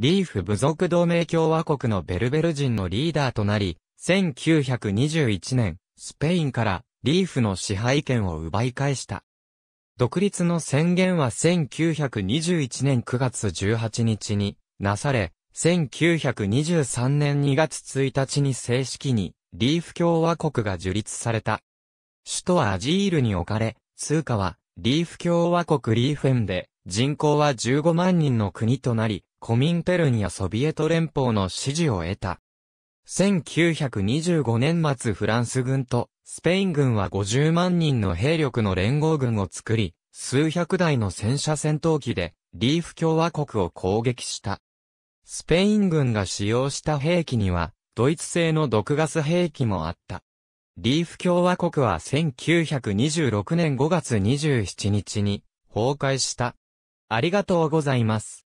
リーフ部族同盟共和国のベルベル人のリーダーとなり、1921年、スペインからリーフの支配権を奪い返した。独立の宣言は1921年9月18日になされ、1923年2月1日に正式にリーフ共和国が樹立された。首都はアジールに置かれ、通貨はリーフ共和国リーフェンで人口は15万人の国となり、コミンペルンやソビエト連邦の支持を得た。1925年末フランス軍とスペイン軍は50万人の兵力の連合軍を作り、数百台の戦車戦闘機でリーフ共和国を攻撃した。スペイン軍が使用した兵器には、ドイツ製の毒ガス兵器もあった。リーフ共和国は1926年5月27日に崩壊した。ありがとうございます。